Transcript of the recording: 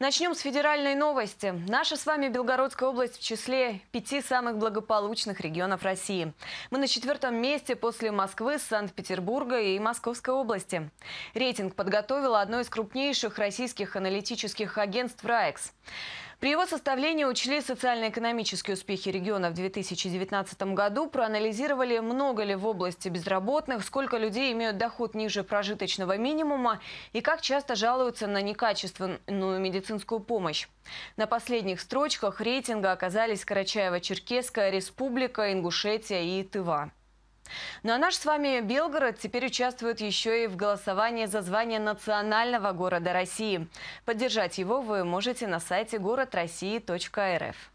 Начнем с федеральной новости. Наша с вами Белгородская область в числе пяти самых благополучных регионов России. Мы на четвертом месте после Москвы, Санкт-Петербурга и Московской области. Рейтинг подготовила одно из крупнейших российских аналитических агентств Райкс. При его составлении учли социально-экономические успехи региона в 2019 году, проанализировали, много ли в области безработных, сколько людей имеют доход ниже прожиточного минимума и как часто жалуются на некачественную медицинскую помощь. На последних строчках рейтинга оказались Карачаево-Черкесская республика, Ингушетия и Тыва. Ну а наш с вами Белгород теперь участвует еще и в голосовании за звание национального города России. Поддержать его вы можете на сайте городроссии.рф.